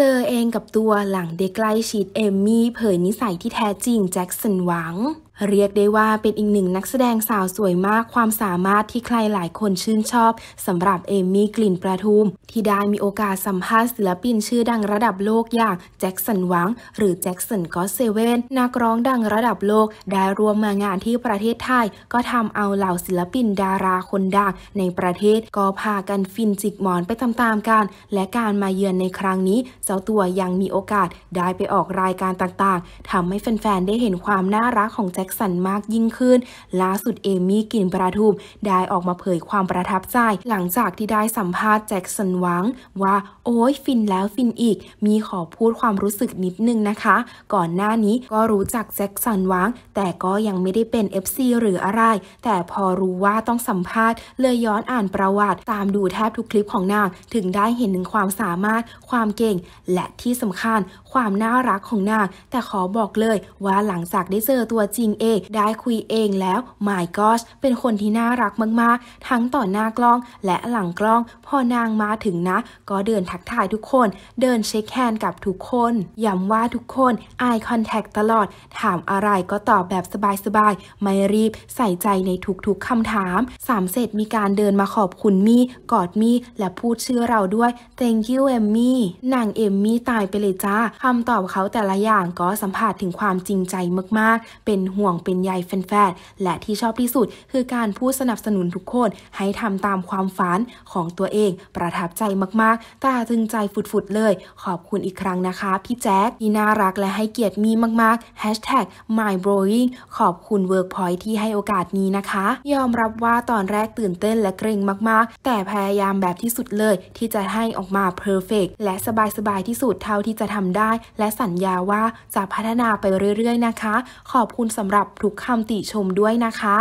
เจอเองกับตัวหลังเด็กใกล้ชิดเอมมี่ เผยนิสัยที่แท้จริงแจ็คสันหวังเรียกได้ว่าเป็นอีกหนึ่งนักแสดงสาวสวยมากความสามารถที่ใครหลายคนชื่นชอบสำหรับเอมี่กลิ่นประทุม ที่ได้มีโอกาสสัมภาษณ์ศิลปินชื่อดังระดับโลกอย่างแจ็คสันหวังหรือแจ็คสันก็เซเว่นนักร้องดังระดับโลกได้รวมมางานที่ประเทศไทย ก็ทำเอาเหล่าศิลปินดาราคนดังในประเทศ ก็พากันฟินจิกหมอนไปตามๆกัน และการมาเยือนในครั้งนี้ เจ้าตัวยังมีโอกาสได้ไปออกรายการต่าง ๆทำให้แฟนๆได้เห็นความน่ารักของแจ็กสันมากยิ่งขึ้นล่าสุดเอมี่กินประทุม ได้ออกมาเผยความประทับใจ หลังจากที่ได้สัมภาษณ์แจ็คสันหวังว่าโอ้ยฟินแล้วฟินอีกมีขอพูดความรู้สึกนิดนึงนะคะ ก่อนหน้านี้ก็รู้จักแจ็คสันหวังแต่ก็ยังไม่ได้เป็น FC หรืออะไร แต่พอรู้ว่าต้องสัมภาษณ์เลยย้อนอ่านประวัติตามดูแทบทุกคลิปของนางถึงได้เห็นถึงความสามารถ ความเก่ง และที่สำคัญความน่ารักของนางแต่ขอบอกเลยว่าหลังจากได้เจอตัวจริงเองได้คุยเองแล้ว my gosh เป็นคนที่น่ารักมาก ๆ ทั้งต่อหน้ากล้องและหลังกล้องพอนางมาถึงนะ ก็เดินทักทายทุกคน เดินเช็คแฮนด์กับทุกคนย้ำว่าทุกคน eye contact ตลอด ถามอะไรก็ตอบแบบสบาย ๆ ไม่รีบใส่ใจในทุก ๆคำถามสามเสร็จมีการเดินมาขอบคุณมี่กอดมี่และพูดชื่อเราด้วย thank you เอมมี่นางเอมมี่ตายไปเลยจ้าคำตอบเขาแต่ละอย่างก็สัมผัสถึงความจริงใจมาก ๆ เป็นห่วงห่วงเป็นใยแฟนๆและที่ชอบที่สุดคือการพูดสนับสนุนทุกคนให้ทำตามความฝันของตัวเองประทับใจมากๆตาตึงใจฟุดๆ เลย ขอบคุณอีกครั้งนะคะ พี่แจ๊คที่น่ารักและให้เกียรติมีมาก ๆ Hashtag My Blowing ขอบคุณ Workpoint ที่ให้โอกาสนี้นะคะ ยอมรับว่าตอนแรกตื่นเต้นและเกรงมาก ๆ แต่พยายามแบบที่สุดเลยที่จะให้ออกมาเพอร์เฟกและสบายๆที่สุดเท่าที่จะทำได้ และสัญญาว่าจะพัฒนาไปเรื่อย ๆ นะคะ ขอบคุณสำหรับหรับทุกคำติชมด้วยนะคะ